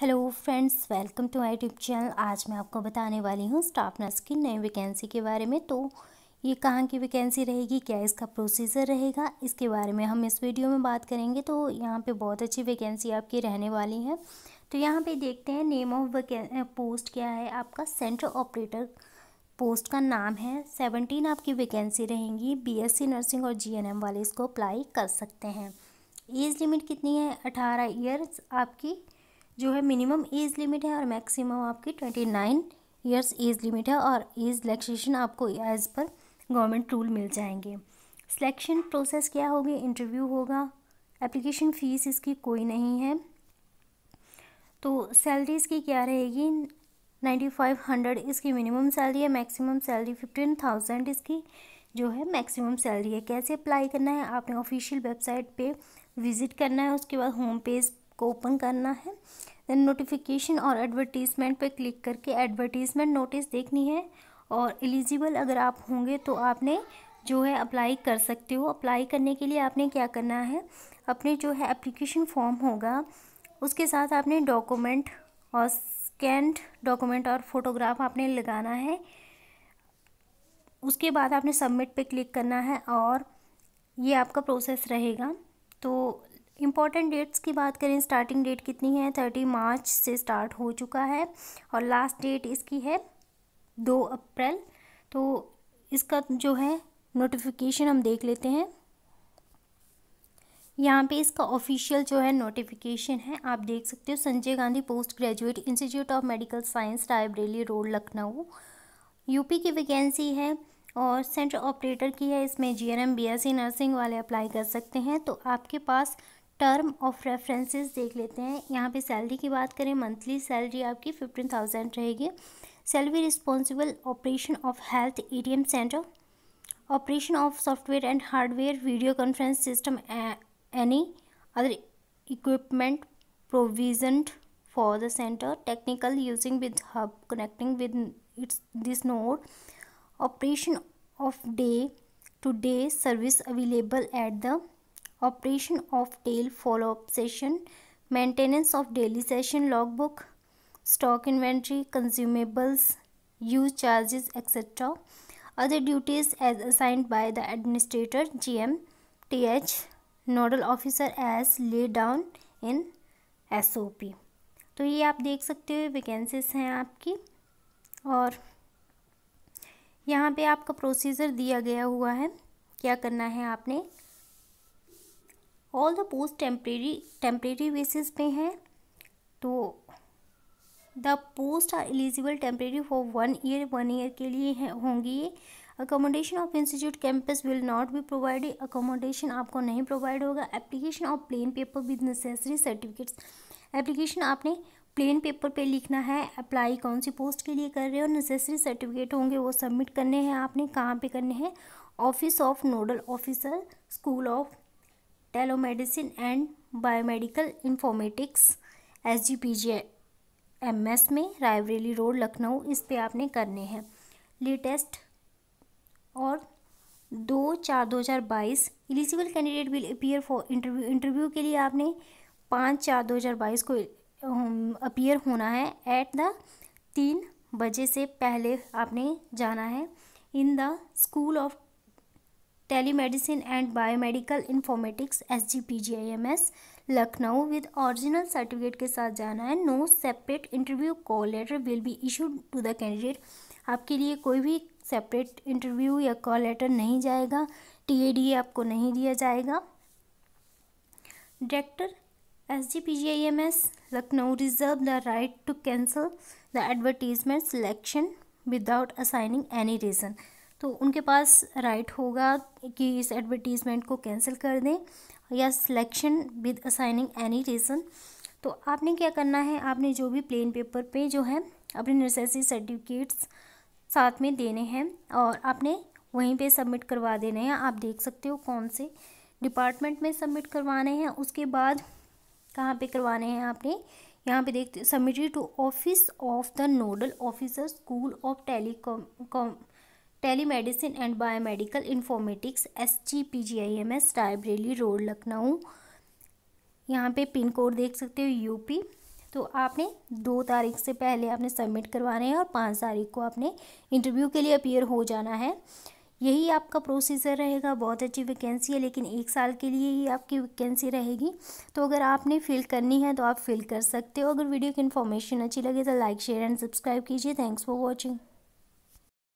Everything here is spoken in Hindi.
hello friends welcome to my YouTube channel आज मैं आपको बताने वाली हूँ स्टाफ नर्स की नई वैकेंसी के बारे में तो ये कहाँ की वैकेंसी रहेगी क्या इसका प्रोसीजर रहेगा इसके बारे में हम इस वीडियो में बात करेंगे तो यहाँ पे बहुत अच्छी वैकेंसी आपकी रहने वाली है तो यहाँ पे देखते हैं नेम ऑफ पोस्ट क्या है आपका सेंट्रल ऑपरेटर पोस्ट का नाम है सेवनटीन आपकी वैकेंसी रहेंगी बी नर्सिंग और जी वाले इसको अप्लाई कर सकते हैं एज लिमिट कितनी है अठारह ईयर्स आपकी जो है मिनिमम एज लिमिट है और मैक्सिमम आपकी twenty nine years age limit है और एज रिलैक्सेशन आपको एज पर गवर्नमेंट रूल मिल जाएंगे सिलेक्शन प्रोसेस क्या होगी इंटरव्यू होगा एप्लीकेशन फ़ीस इसकी कोई नहीं है तो सैलरी इसकी क्या रहेगी नाइन्टी फाइव हंड्रेड इसकी मिनिमम सैलरी है मैक्सिमम सैलरी फिफ्टीन थाउजेंड इसकी जो है मैक्सिमम सैलरी है कैसे अप्लाई करना है आपने ऑफिशियल वेबसाइट पे विज़िट करना है उसके बाद होम पेज को ओपन करना है देन नोटिफिकेशन और एडवर्टीज़मेंट पे क्लिक करके एडवर्टीज़मेंट नोटिस देखनी है और एलिजिबल अगर आप होंगे तो आपने जो है अप्लाई कर सकते हो अप्लाई करने के लिए आपने क्या करना है अपने जो है एप्लीकेशन फॉर्म होगा उसके साथ आपने डॉक्यूमेंट और स्कैंड डॉक्यूमेंट और फोटोग्राफ आपने लगाना है उसके बाद आपने सबमिट पे क्लिक करना है और ये आपका प्रोसेस रहेगा तो इम्पॉर्टेंट डेट्स की बात करें स्टार्टिंग डेट कितनी है थर्टी मार्च से स्टार्ट हो चुका है और लास्ट डेट इसकी है दो अप्रैल तो इसका जो है नोटिफिकेशन हम देख लेते हैं यहाँ पे इसका ऑफिशियल जो है नोटिफिकेशन है आप देख सकते हो Sanjay Gandhi post graduate institute of medical science Raebareli road Lucknow UP की वैकेंसी है और सेंटर ऑपरेटर की है इसमें G N M B S C nursing वाले अप्लाई कर सकते हैं तो आपके पास टर्म ऑफ रेफरेंसेस देख लेते हैं यहाँ पे सैलरी की बात करें मंथली सैलरी आपकी फिफ्टीन थाउजेंड रहेगी salary responsible operation of health e centre operation of software and hardware video conference system any other equipment provision for the centre technical using with hub connecting with its this node operation of day to day service available at the operation of tell follow up session maintenance of daily session log book stock inventory consumables use charges etcetera other duties as duties as the administrator G M T H nodal officer as lay down in S O P तो ये आप देख सकते हो वैकेंसीज हैं आपकी और यहाँ पे आपका प्रोसीजर दिया गया हुआ है क्या करना है आपने all the post temporary temporary basis पे हैं तो the post are eligible temporary for one year one year के लिए होंगी ये accommodation of institute campus will not be provided accommodation आपको नहीं प्रोवाइड होगा application of plain paper with necessary certificates application आपने प्लेन पेपर पे लिखना है अप्लाई कौन सी पोस्ट के लिए कर रहे हो नेसेसरी सर्टिफिकेट होंगे वो सबमिट करने हैं आपने कहाँ पे करने हैं office of nodal officer school of telemedicine and biomedical informatics S G P G M S में रायबरेली रोड लखनऊ इस पे आपने करने हैं लेटेस्ट और दो चार दो हज़ार बाईस eligible candidate will appear for interview interview के लिए आपने पाँच चार दो हज़ार बाईस को अपियर होना है एट द तीन बजे से पहले आपने जाना है in the school of telemedicine and biomedical informatics S G P G I M S Lucknow with original certificate के साथ जाना है no separate interview call letter will be issued to the candidate आपके लिए कोई भी सेपरेट इंटरव्यू या कॉल लेटर नहीं जाएगा टी आपको नहीं दिया जाएगा director S G P G I M S Lucknow reserve the right to cancel the advertisement selection without assigning any reason तो उनके पास राइट होगा कि इस एडवर्टीज़मेंट को कैंसिल कर दें या selection with assigning any reason तो आपने क्या करना है आपने जो भी प्लेन पेपर पे जो है अपने नर्सरी सर्टिफिकेट्स साथ में देने हैं और आपने वहीं पे सबमिट करवा देने हैं आप देख सकते हो कौन से डिपार्टमेंट में सबमिट करवाने हैं उसके बाद कहाँ पे करवाने हैं आपने यहाँ पे देखते submitted to office of the nodal officer school of telecom telemedicine and biomedical informatics S G P G I M S Raebareli road Lucknow यहाँ पे पिन कोड देख सकते हो यूपी तो आपने दो तारीख से पहले आपने सबमिट करवाने हैं और पाँच तारीख को आपने इंटरव्यू के लिए अपीयर हो जाना है यही आपका प्रोसीजर रहेगा बहुत अच्छी वैकेंसी है लेकिन एक साल के लिए ही आपकी वैकेंसी रहेगी तो अगर आपने फिल करनी है तो आप फिल कर सकते हो अगर वीडियो की इन्फॉर्मेशन अच्छी लगे तो लाइक शेयर एंड सब्सक्राइब कीजिए थैंक्स फॉर वॉचिंग